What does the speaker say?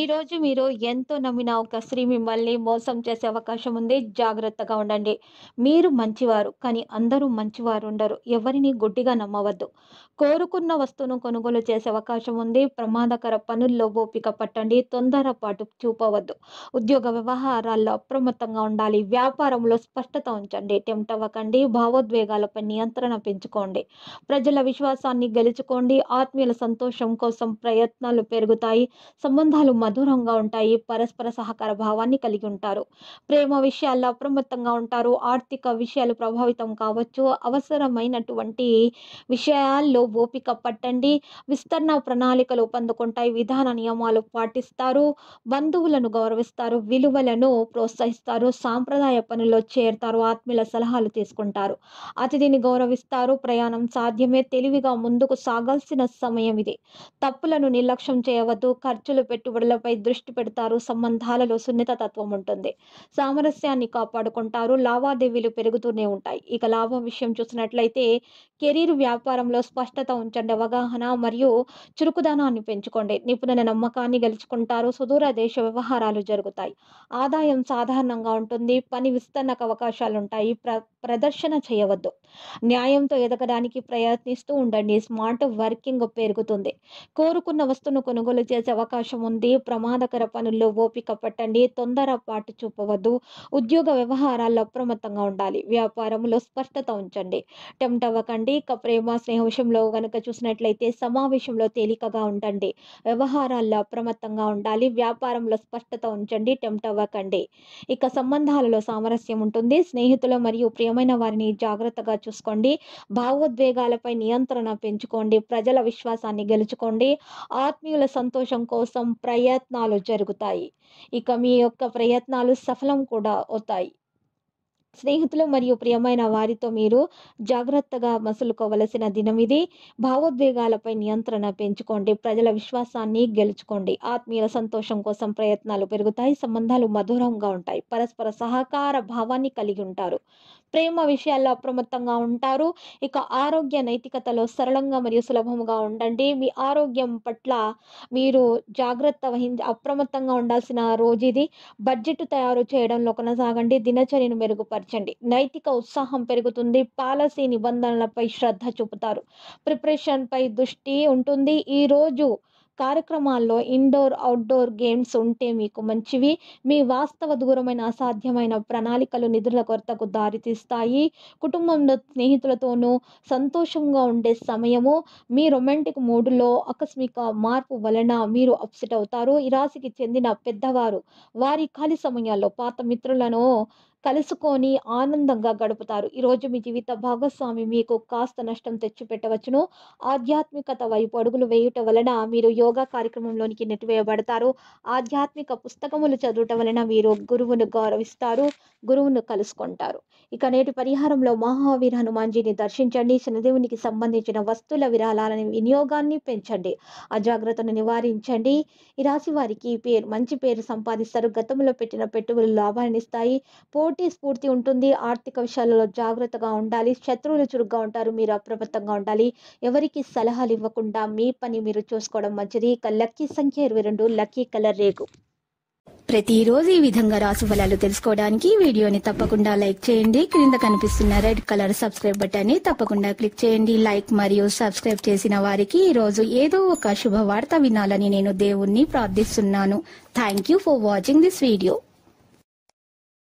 ఈరోజు మీరు ఎంతో నమ్మిన ఒక స్త్రీ మిమ్మల్ని మోసం చేసే అవకాశం ఉంది జాగ్రత్తగా ఉండండి మీరు మంచివారు కానీ అందరూ మంచివారు ఉండరు ఎవరిని గుడ్డిగా నమ్మవద్దు కోరుకున్న వస్తువును కొనుగోలు చేసే అవకాశం ఉంది ప్రమాదకర పనుల్లో ఓపిక పట్టండి తొందరపాటు చూపవద్దు ఉద్యోగ వ్యవహారాల్లో అప్రమత్తంగా ఉండాలి వ్యాపారంలో స్పష్టత ఉంచండి టెంప్ట్ అవ్వకండి భావోద్వేగాలపై నియంత్రణ పెంచుకోండి ప్రజల విశ్వాసాన్ని గెలుచుకోండి ఆత్మీయుల సంతోషం కోసం ప్రయత్నాలు పెరుగుతాయి సంబంధాలు మధురంగా ఉంటాయి పరస్పర సహకార భావాన్ని కలిగి ఉంటారు ప్రేమ విషయాల్లో అప్రమత్తంగా ఉంటారు ఆర్థిక విషయాలు ప్రభావితం కావచ్చు అవసరమైనటువంటి విషయాల్లో ఓపిక పట్టండి విస్తరణ ప్రణాళికలు పొందుకుంటాయి విధాన నియమాలు పాటిస్తారు బంధువులను గౌరవిస్తారు విలువలను ప్రోత్సహిస్తారు సాంప్రదాయ పనుల్లో చేరుతారు ఆత్మీయుల సలహాలు తీసుకుంటారు అతిథిని గౌరవిస్తారు ప్రయాణం సాధ్యమే తెలివిగా ముందుకు సాగాల్సిన సమయం ఇది తప్పులను నిర్లక్ష్యం చేయవద్దు ఖర్చులు పెట్టుబడులు విలువలపై దృష్టి పెడతారు సంబంధాలలో సున్నితత్వం ఉంటుంది సామరస్యాన్ని కాపాడుకుంటారు లావాదేవీలు పెరుగుతూనే ఉంటాయి ఇక లాభం విషయం చూసినట్లయితే కెరీర్ వ్యాపారంలో స్పష్టత ఉంచండి అవగాహన మరియు చురుకుదనాన్ని పెంచుకోండి నిపుణుల నమ్మకాన్ని గెలుచుకుంటారు సుదూర దేశ వ్యవహారాలు జరుగుతాయి ఆదాయం సాధారణంగా ఉంటుంది పని విస్తరణకు అవకాశాలు ఉంటాయి ప్ర ప్రదర్శన చేయవద్దు న్యాయంతో ఎదగడానికి ప్రయత్నిస్తూ ఉండండి స్మార్ట్ వర్కింగ్ పెరుగుతుంది కోరుకున్న వస్తువును కొనుగోలు చేసే అవకాశం ఉంది ప్రమాదకర పనుల్లో ఓపిక పట్టండి తొందరపాటు చూపవద్దు ఉద్యోగ వ్యవహారాల్లో అప్రమత్తంగా ఉండాలి వ్యాపారంలో స్పష్టత ఉంచండి టెంప్ట్ అవ్వకండి ఇక ప్రేమ స్నేహ విషయంలో కనుక చూసినట్లయితే సమావేశంలో తేలికగా ఉండండి వ్యవహారాల్లో అప్రమత్తంగా ఉండాలి వ్యాపారంలో స్పష్టత ఉంచండి టెంప్ట్ అవ్వకండి ఇక సంబంధాలలో సామరస్యం ఉంటుంది స్నేహితులు మరియు ప్రియమైన వారిని జాగ్రత్తగా చూసుకోండి భావోద్వేగాలపై నియంత్రణ పెంచుకోండి ప్రజల విశ్వాసాన్ని గెలుచుకోండి ఆత్మీయుల సంతోషం కోసం ప్రయ ప్రయత్నాలు జరుగుతాయి ఇక మీ యొక్క ప్రయత్నాలు సఫలం కూడా అవుతాయి స్నేహితులు మరియు ప్రియమైన వారితో మీరు జాగ్రత్తగా మసులుకోవలసిన దినం ఇది భావోద్వేగాలపై నియంత్రణ పెంచుకోండి ప్రజల విశ్వాసాన్ని గెలుచుకోండి ఆత్మీయ సంతోషం కోసం ప్రయత్నాలు పెరుగుతాయి సంబంధాలు మధురంగా ఉంటాయి పరస్పర సహకార భావాన్ని కలిగి ఉంటారు ప్రేమ విషయాల్లో అప్రమత్తంగా ఉంటారు ఇక ఆరోగ్య నైతికతలో సరళంగా మరియు సులభముగా ఉండండి మీ ఆరోగ్యం పట్ల మీరు జాగ్రత్త వహించి అప్రమత్తంగా ఉండాల్సిన రోజు ఇది బడ్జెట్ తయారు చేయడంలో కొనసాగండి దినచర్యను మెరుగుపరచండి నైతిక ఉత్సాహం పెరుగుతుంది పాలసీ నిబంధనలపై శ్రద్ధ చూపుతారు ప్రిపరేషన్పై దృష్టి ఉంటుంది ఈరోజు కార్యక్రమాల్లో ఇండోర్ అవుట్డోర్ గేమ్స్ ఉంటే మీకు మంచివి మీ వాస్తవ దూరమైన అసాధ్యమైన ప్రణాళికలు నిధుల కొరతకు దారితీస్తాయి కుటుంబంలో స్నేహితులతోనూ సంతోషంగా ఉండే సమయము మీ రొమాంటిక్ మూడులో ఆకస్మిక మార్పు వలన మీరు అప్సెట్ అవుతారు ఈ రాశికి చెందిన పెద్దవారు వారి ఖాళీ సమయాల్లో పాత మిత్రులను కలుసుకొని ఆనందంగా గడుపుతారు ఈరోజు మీ జీవిత భాగస్వామి మీకు కాస్త నష్టం తెచ్చిపెట్టవచ్చును ఆధ్యాత్మికత వైపు అడుగులు వేయుట వలన మీరు యోగా కార్యక్రమంలోనికి నెట్టివేయబడతారు ఆధ్యాత్మిక పుస్తకములు చదువుట వలన మీరు గురువును గౌరవిస్తారు గురువును కలుసుకుంటారు ఇక నేటి పరిహారంలో మహావీర్ హనుమాన్జీని దర్శించండి శనిదేవునికి సంబంధించిన వస్తువుల విరాళాలని వినియోగాన్ని పెంచండి అజాగ్రత్తను నివారించండి ఈ రాశి వారికి పేరు మంచి పేరు సంపాదిస్తారు గతంలో పెట్టిన పెట్టుబడులు లాభాన్ని ఇస్తాయి పోటీ స్ఫూర్తి ఉంటుంది ఆర్థిక విషయాలలో జాగ్రత్తగా ఉండాలి శత్రువులు చురుగ్గా ఉంటారు మీరు అప్రమత్తంగా ఉండాలి ఎవరికి సలహాలు ఇవ్వకుండా మీ పని మీరు చూసుకోవడం మంచిది ఇక లక్కీ సంఖ్య ఇరవై రెండు లక్కీ కలర్ రేగు ప్రతిరోజు ఈ విధంగా రాసు ఫలాలు తెలుసుకోవడానికి వీడియోని తప్పకుండా లైక్ చేయండి క్రింద కనిపిస్తున్న రెడ్ కలర్ సబ్స్క్రైబ్ ని తప్పకుండా క్లిక్ చేయండి లైక్ మరియు సబ్స్క్రైబ్ చేసిన వారికి ఈరోజు ఏదో ఒక శుభవార్త వినాలని నేను దేవుణ్ణి ప్రార్థిస్తున్నాను thank you for watching this video